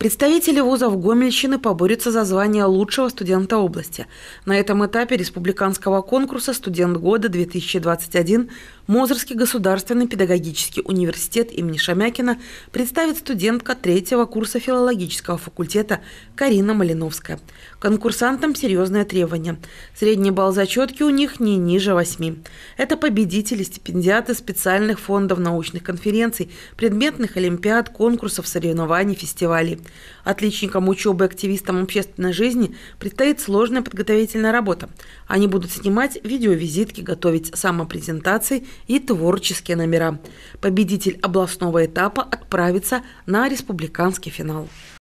Представители вузов Гомельщины поборются за звание лучшего студента области. На этом этапе республиканского конкурса «Студент года-2021» Мозырский государственный педагогический университет имени Шамякина представит студентка третьего курса филологического факультета Карина Малиновская. Конкурсантам серьезное требование. Средний балл зачетки у них не ниже восьми. Это победители, стипендиаты специальных фондов научных конференций, предметных олимпиад, конкурсов, соревнований, фестивалей. Отличникам учебы и активистам общественной жизни предстоит сложная подготовительная работа. Они будут снимать видеовизитки, готовить самопрезентации и творческие номера. Победитель областного этапа отправится на республиканский финал.